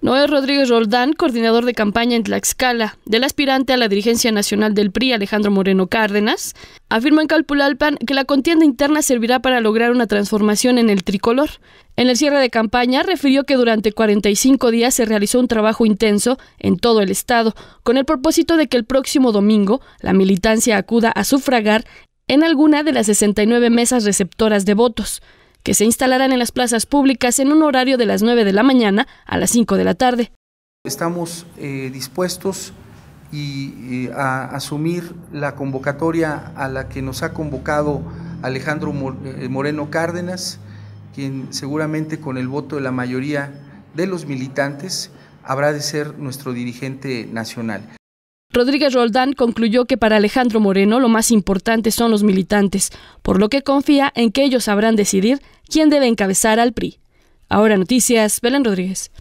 Noé Rodríguez Roldán, coordinador de campaña en Tlaxcala, del aspirante a la dirigencia nacional del PRI, Alejandro Moreno Cárdenas, afirmó en Calpulalpan que la contienda interna servirá para lograr una transformación en el tricolor. En el cierre de campaña, refirió que durante 45 días se realizó un trabajo intenso en todo el estado, con el propósito de que el próximo domingo la militancia acuda a sufragar en alguna de las 69 mesas receptoras de votos que se instalarán en las plazas públicas en un horario de las 9 de la mañana a las 5 de la tarde. Estamos eh, dispuestos eh, a asumir la convocatoria a la que nos ha convocado Alejandro eh, Moreno Cárdenas, quien seguramente con el voto de la mayoría de los militantes habrá de ser nuestro dirigente nacional. Rodríguez Roldán concluyó que para Alejandro Moreno lo más importante son los militantes, por lo que confía en que ellos sabrán decidir quién debe encabezar al PRI. Ahora noticias, Belén Rodríguez.